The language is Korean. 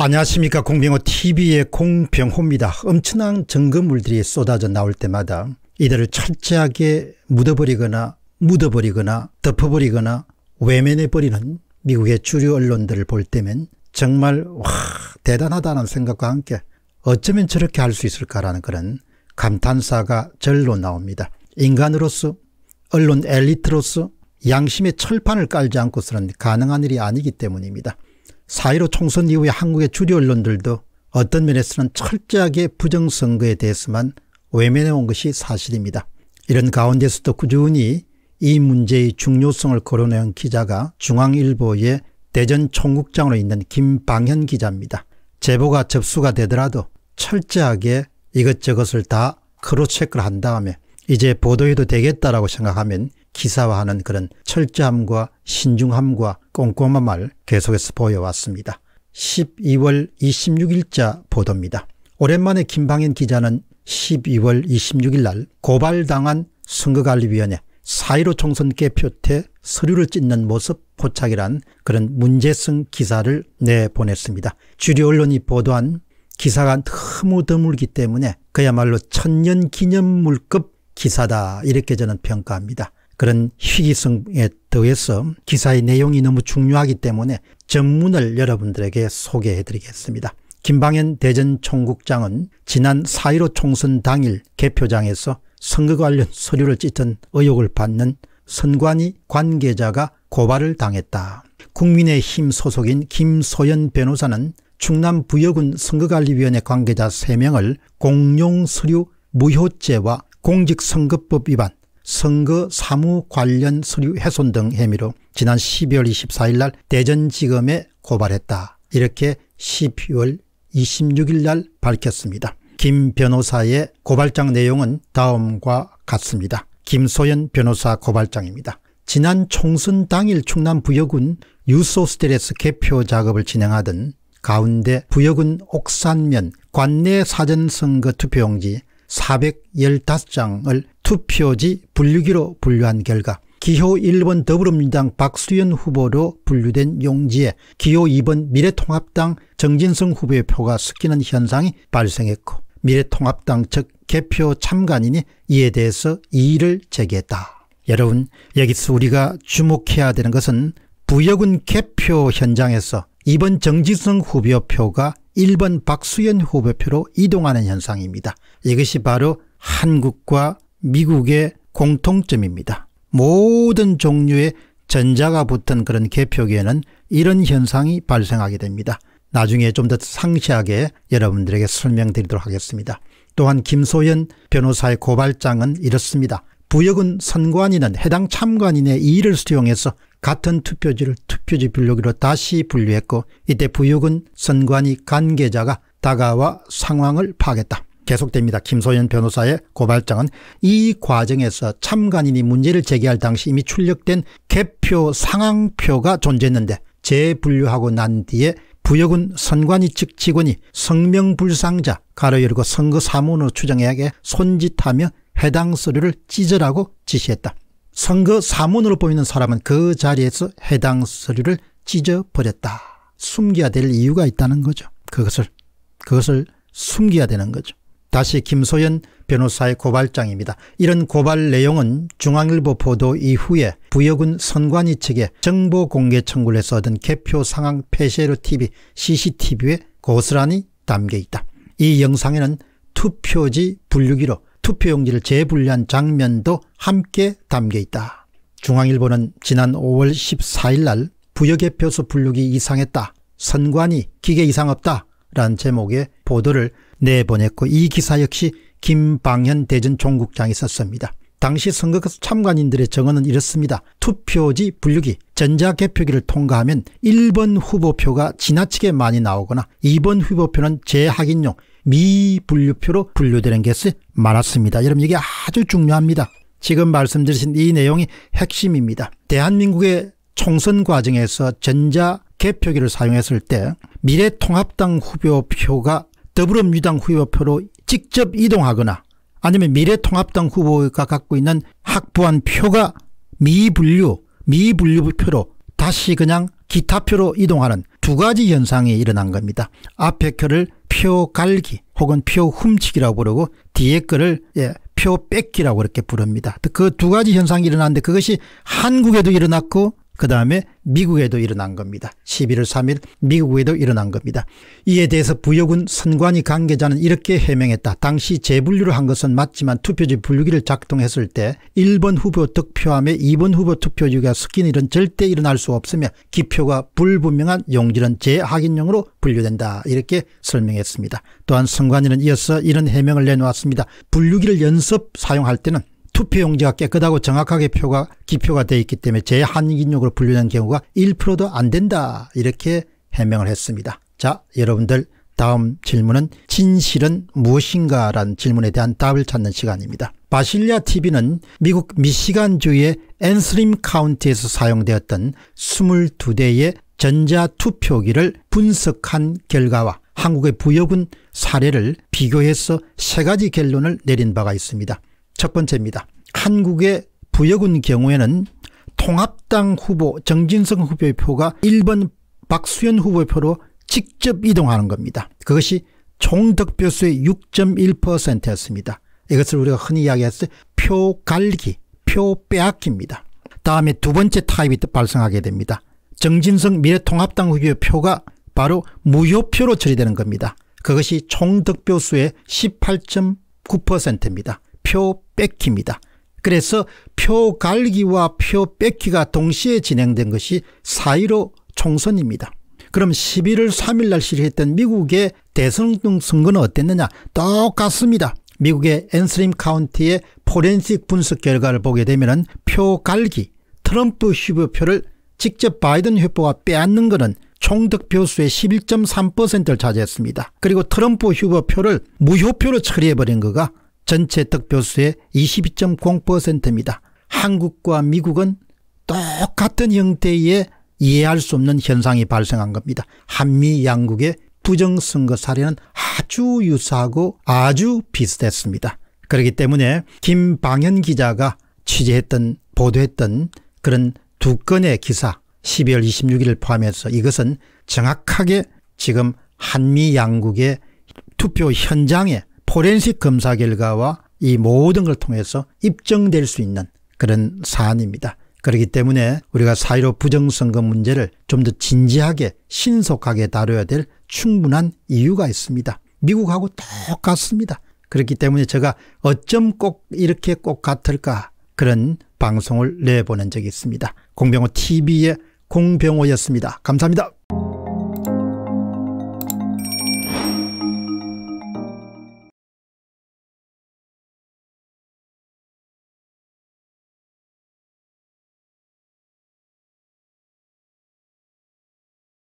안녕하십니까 공병호 tv의 공병호입니다. 엄청난 증거물들이 쏟아져 나올 때마다 이들을 철저하게 묻어버리거나 묻어버리거나 덮어버리거나 외면해버리는 미국의 주류 언론들을 볼 때면 정말 와 대단하다는 생각과 함께 어쩌면 저렇게 할 수 있을까라는 그런 감탄사가 절로 나옵니다. 인간으로서 언론 엘리트로서 양심의 철판을 깔지 않고서는 가능한 일이 아니기 때문입니다. 4.15 총선 이후에 한국의 주류 언론들도 어떤 면에서는 철저하게 부정선거에 대해서만 외면해 온 것이 사실입니다. 이런 가운데서도 꾸준히 이 문제의 중요성을 거론해 온 기자가 중앙일보의 대전 총국장으로 있는 김방현 기자입니다. 제보가 접수가 되더라도 철저하게 이것저것을 다 크로체크를 한 다음에 이제 보도해도 되겠다라고 생각하면 기사화하는 그런 철저함과 신중함과 꼼꼼함을 계속해서 보여왔습니다. 12월 26일자 보도입니다. 오랜만에 김방현 기자는 12월 26일 날 고발당한 선거관리위원회 사1로 총선 개표 태 서류를 찢는 모습 포착이란 그런 문제성 기사를 내보냈습니다. 주류 언론이 보도한 기사가 너무 드물기 때문에 그야말로 천년기념물급 기사다 이렇게 저는 평가합니다. 그런 희귀성에 더해서 기사의 내용이 너무 중요하기 때문에 전문을 여러분들에게 소개해드리겠습니다. 김방현 대전 총국장은 지난 4.15 총선 당일 개표장에서 선거 관련 서류를 찢은 의혹을 받는 선관위 관계자가 고발을 당했다. 국민의힘 소속인 김소연 변호사는 충남 부여군 선거관리위원회 관계자 3명을 공용 서류 무효죄와 공직선거법 위반, 선거 사무 관련 서류 훼손 등 혐의로 지난 12월 24일 날 대전지검에 고발했다. 이렇게 12월 26일 날 밝혔습니다. 김 변호사의 고발장 내용은 다음과 같습니다. 김소연 변호사 고발장입니다. 지난 총선 당일 충남 부여군 유소스텔에서 개표 작업을 진행하던 가운데 부여군 옥산면 관내 사전선거 투표용지 415장을 투표지 분류기로 분류한 결과 기호 1번 더불어민주당 박수현 후보로 분류된 용지에 기호 2번 미래통합당 정진성 후보의 표가 섞이는 현상이 발생했고 미래통합당 측 개표 참관인이 이에 대해서 이의를 제기했다. 여러분 여기서 우리가 주목해야 되는 것은 부여군 개표 현장에서 이번 정진성 후보의 표가 1번 박수현 후보표로 이동하는 현상입니다. 이것이 바로 한국과 미국의 공통점입니다. 모든 종류의 전자가 붙은 그런 개표기에는 이런 현상이 발생하게 됩니다. 나중에 좀 더 상세하게 여러분들에게 설명드리도록 하겠습니다. 또한 김소연 변호사의 고발장은 이렇습니다. 부역은 선관위는 해당 참관인의 이의를 수용해서 같은 투표지를 투표지 분류기로 다시 분류했고 이때 부육은 선관위 관계자가 다가와 상황을 파겠다. 계속됩니다. 김소연 변호사의 고발장은 이 과정에서 참관인이 문제를 제기할 당시 이미 출력된 개표 상황표가 존재했는데 재분류하고 난 뒤에 부역은 선관위 측 직원이 성명불상자 가로 열고 선거 사무원으로 추정해야게 손짓하며 해당 서류를 찢으라고 지시했다. 선거 사문으로 보이는 사람은 그 자리에서 해당 서류를 찢어버렸다. 숨겨야 될 이유가 있다는 거죠. 그것을 그것을 숨겨야 되는 거죠. 다시 김소연 변호사의 고발장입니다. 이런 고발 내용은 중앙일보 보도 이후에 부여군 선관위 측에 정보 공개 청구를 해서 얻은 개표 상황 폐쇄로 TV, CCTV에 고스란히 담겨 있다. 이 영상에는 투표지 분류기로 투표용지를 재분리한 장면도 함께 담겨 있다. 중앙일보는 지난 5월 14일 날 부역의 표수 분류기 이상했다. 선관위 기계 이상 없다. 라는 제목의 보도를 내보냈고 이 기사 역시 김방현 대전 총국장이 썼습니다. 당시 선거 그 참관인들의 정언은 이렇습니다. 투표지 분류기 전자개표기를 통과하면 1번 후보표가 지나치게 많이 나오거나 2번 후보표는 재확인용 미분류표로 분류되는 게이 많았습니다. 여러분 이게 아주 중요합니다. 지금 말씀드린 이 내용이 핵심입니다. 대한민국의 총선 과정에서 전자 개표기를 사용했을 때 미래통합당 후보표가 더불어민주당 후보표로 직접 이동하거나 아니면 미래통합당 후보가 갖고 있는 확보한 표가 미분류, 미분류표로 다시 그냥 기타표로 이동하는 두 가지 현상이 일어난 겁니다. 앞에 표를 표 갈기 혹은 표 훔치기라고 부르고 뒤에 거를 예, 표 뺏기라고 이렇게 부릅니다. 그 두 가지 현상이 일어났는데 그것이 한국에도 일어났고 그 다음에 미국에도 일어난 겁니다. 11월 3일 미국에도 일어난 겁니다. 이에 대해서 부여군 선관위 관계자는 이렇게 해명했다. 당시 재분류를 한 것은 맞지만 투표지 분류기를 작동했을 때 1번 후보 득표함에 2번 후보 투표지가 섞인 일은 절대 일어날 수 없으며 기표가 불분명한 용지는 재확인용으로 분류된다. 이렇게 설명했습니다. 또한 선관위는 이어서 이런 해명을 내놓았습니다. 분류기를 연습 사용할 때는 투표용지가 깨끗하고 정확하게 표가 기표가 돼 있기 때문에 제한기록으로 분류된 경우가 1%도 안 된다 이렇게 해명을 했습니다. 자 여러분들 다음 질문은 진실은 무엇인가 라는 질문에 대한 답을 찾는 시간입니다. 바실리아 TV는 미국 미시간주의 앤스림 카운티에서 사용되었던 22대의 전자투표기를 분석한 결과와 한국의 부여군 사례를 비교해서 세 가지 결론을 내린 바가 있습니다. 첫 번째입니다. 한국의 부여군 경우에는 통합당 후보 정진성 후보의 표가 1번 박수현 후보의 표로 직접 이동하는 겁니다. 그것이 총득표수의 6.1%였습니다. 이것을 우리가 흔히 이야기했을 표 갈기, 표 빼앗기입니다. 다음에 두 번째 타입이 발생하게 됩니다. 정진성 미래통합당 후보의 표가 바로 무효표로 처리되는 겁니다. 그것이 총득표수의 18.9%입니다. 표 뺏기입니다. 그래서 표 갈기와 표 뺏기가 동시에 진행된 것이 4.15 총선입니다. 그럼 11월 3일 날 실시했던 미국의 대선 선거는 어땠느냐 똑같습니다. 미국의 앤스림 카운티의 포렌식 분석 결과를 보게 되면 표 갈기 트럼프 휴보 표를 직접 바이든 회보가 빼앗는 것은 총득표수의 11.3%를 차지했습니다. 그리고 트럼프 휴보 표를 무효표로 처리해버린 거가 전체 득표수의 22.0%입니다. 한국과 미국은 똑같은 형태의 이해할 수 없는 현상이 발생한 겁니다. 한미 양국의 부정선거 사례는 아주 유사하고 아주 비슷했습니다. 그렇기 때문에 김방현 기자가 취재했던 보도했던 그런 두 건의 기사 12월 26일을 포함해서 이것은 정확하게 지금 한미 양국의 투표 현장에 포렌식 검사 결과와 이 모든 걸 통해서 입증될 수 있는 그런 사안입니다. 그렇기 때문에 우리가 사이로 부정선거 문제를 좀 더 진지하게 신속하게 다뤄야 될 충분한 이유가 있습니다. 미국하고 똑같습니다. 그렇기 때문에 제가 어쩜 꼭 이렇게 꼭 같을까 그런 방송을 내보낸 적이 있습니다. 공병호 TV의 공병호였습니다. 감사합니다.